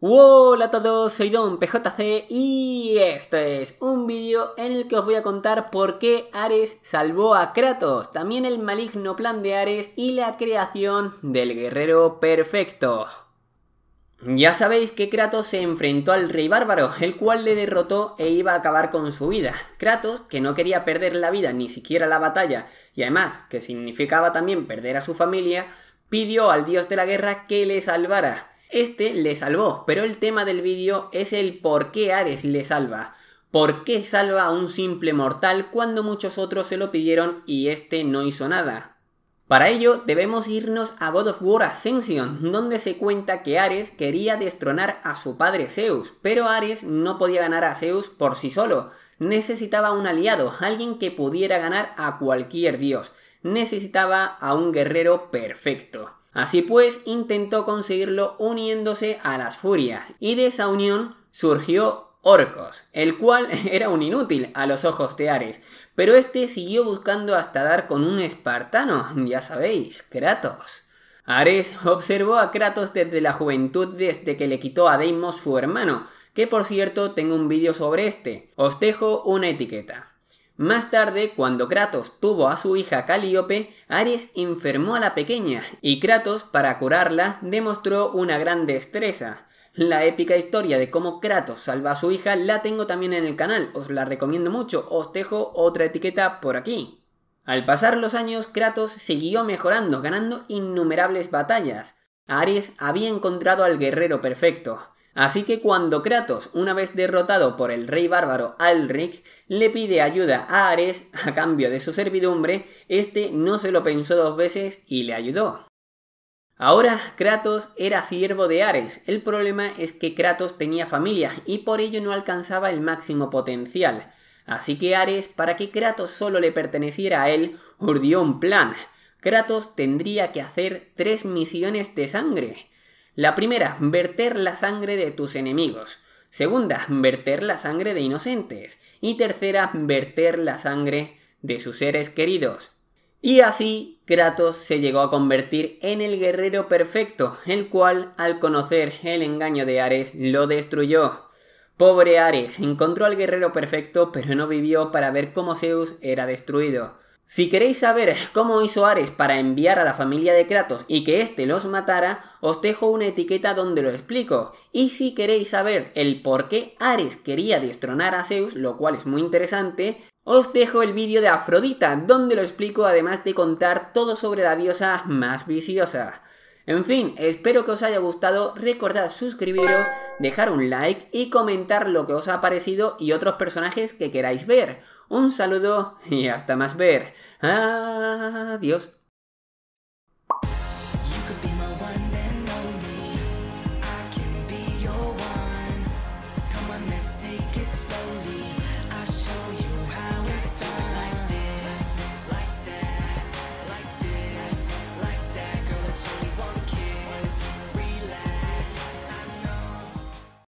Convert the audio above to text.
Hola a todos, soy Don PJC y esto es un vídeo en el que os voy a contar por qué Ares salvó a Kratos, también el maligno plan de Ares y la creación del guerrero perfecto. Ya sabéis que Kratos se enfrentó al rey bárbaro, el cual le derrotó e iba a acabar con su vida. Kratos, que no quería perder la vida ni siquiera la batalla, y además que significaba también perder a su familia, pidió al dios de la guerra que le salvara. Este le salvó, pero el tema del vídeo es el por qué Ares le salva. ¿Por qué salva a un simple mortal cuando muchos otros se lo pidieron y este no hizo nada? Para ello debemos irnos a God of War Ascension, donde se cuenta que Ares quería destronar a su padre Zeus, pero Ares no podía ganar a Zeus por sí solo, necesitaba un aliado, alguien que pudiera ganar a cualquier dios, necesitaba a un guerrero perfecto. Así pues, intentó conseguirlo uniéndose a las Furias, y de esa unión surgió Orcos, el cual era un inútil a los ojos de Ares, pero este siguió buscando hasta dar con un espartano, ya sabéis, Kratos. Ares observó a Kratos desde la juventud desde que le quitó a Deimos su hermano, que por cierto tengo un vídeo sobre este, os dejo una etiqueta. Más tarde, cuando Kratos tuvo a su hija Calíope, Ares enfermó a la pequeña y Kratos, para curarla, demostró una gran destreza. La épica historia de cómo Kratos salva a su hija la tengo también en el canal, os la recomiendo mucho, os dejo otra etiqueta por aquí. Al pasar los años, Kratos siguió mejorando, ganando innumerables batallas. Ares había encontrado al guerrero perfecto. Así que cuando Kratos, una vez derrotado por el rey bárbaro Alric, le pide ayuda a Ares a cambio de su servidumbre, este no se lo pensó dos veces y le ayudó. Ahora Kratos era siervo de Ares, el problema es que Kratos tenía familia y por ello no alcanzaba el máximo potencial. Así que Ares, para que Kratos solo le perteneciera a él, urdió un plan. Kratos tendría que hacer tres misiones de sangre, la primera, verter la sangre de tus enemigos. Segunda, verter la sangre de inocentes. Y tercera, verter la sangre de sus seres queridos. Y así Kratos se llegó a convertir en el guerrero perfecto, el cual al conocer el engaño de Ares lo destruyó. Pobre Ares, encontró al guerrero perfecto pero no vivió para ver cómo Zeus era destruido. Si queréis saber cómo hizo Ares para enviar a la familia de Kratos y que éste los matara, os dejo una etiqueta donde lo explico. Y si queréis saber el por qué Ares quería destronar a Zeus, lo cual es muy interesante, os dejo el vídeo de Afrodita, donde lo explico además de contar todo sobre la diosa más viciosa. En fin, espero que os haya gustado, recordad suscribiros, dejar un like y comentar lo que os ha parecido y otros personajes que queráis ver. Un saludo y hasta más ver. Adiós.